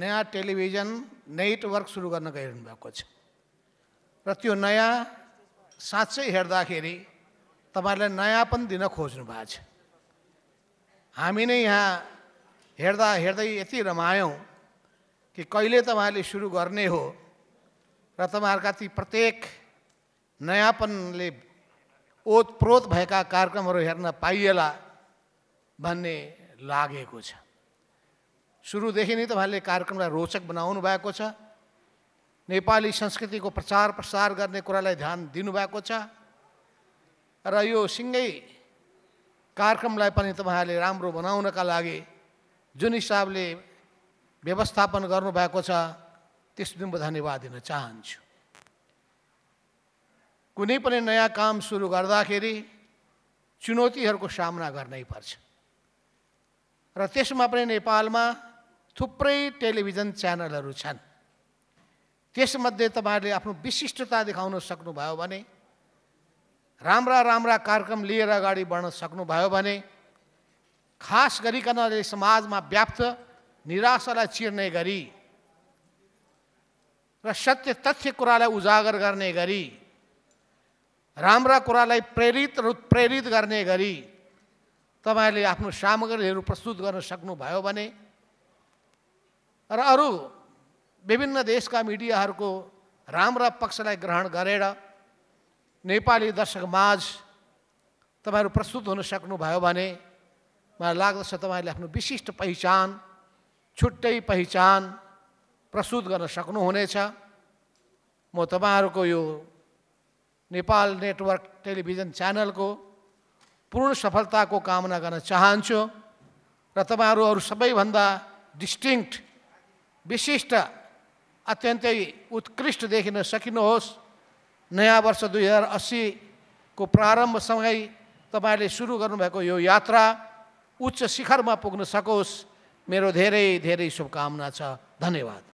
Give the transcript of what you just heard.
नयाँ television network सुरु गर्न गइरहनु भएको छ र त्यो नयाँ साँच्चै हेर्दाखेरि तपाईँहरूलाई नयाँपन दिन खोज्नु भएको छ हामी नै यहाँ हेर्दा हेर्दै यति रमायौँ कि कहिले तपाईँहरूले सुरु गर्ने हो र तपाईँहरूका ती प्रत्येक नयाँपनले ओतप्रोत भएका कार्यक्रमहरू हेर्न पाइएला भन्ने लागेको छ सुरुदेखि नै तपाईँहरूले कार्यक्रमलाई रोचक बनाउनु भएको छ नेपाली संस्कृतिको प्रचार प्रसार गर्ने कुरालाई ध्यान दिनुभएको छ र यो सिँगै कार्यक्रमलाई पनि तपाईँहरूले राम्रो बनाउनका लागि जुन हिसाबले व्यवस्थापन गर्नुभएको छ त्यसमा म धन्यवाद दिन चाहन्छु कुनै पनि नयाँ काम सुरु गर्दाखेरि चुनौतीहरूको सामना गर्नै पर्छ र त्यसमा पनि नेपालमा थुप्रै टेलिभिजन च्यानलहरू छन् त्यसमध्ये तपाईँहरूले आफ्नो विशिष्टता देखाउन सक्नुभयो भने राम्रा राम्रा कार्यक्रम लिएर अगाडि बढ्न सक्नुभयो भने खास गरिकन समाजमा व्याप्त निराशालाई चिर्ने गरी र सत्य तथ्य कुरालाई उजागर गर्ने गरी राम्रा कुरालाई प्रेरित र उत्प्रेरित गर्ने गरी तपाईँहरूले आफ्नो सामग्रीहरू प्रस्तुत गर्न सक्नुभयो भने र अरू विभिन्न देशका मिडियाहरूको राम्रा पक्षलाई ग्रहण गरेर नेपाली दर्शक माझ तपाईँहरू प्रस्तुत हुन सक्नुभयो भने मलाई लाग्दछ तपाईँले आफ्नो विशिष्ट पहिचान छुट्टै पहिचान प्रस्तुत गर्न सक्नुहुनेछ म तपाईँहरूको यो नेपाल नेटवर्क टेलिभिजन च्यानलको पूर्ण सफलताको कामना गर्न चाहन्छु र तपाईँहरू अरू सबैभन्दा डिस्टिङ्क्ट विशिष्ट अत्यन्तै उत्कृष्ट देखिन सकिनुहोस् नयाँ वर्ष दुई हजार अस्सीको प्रारम्भसँगै तपाईँले सुरु गर्नुभएको यो यात्रा उच्च शिखरमा पुग्न सकोस् मेरो धेरै धेरै शुभकामना छ धन्यवाद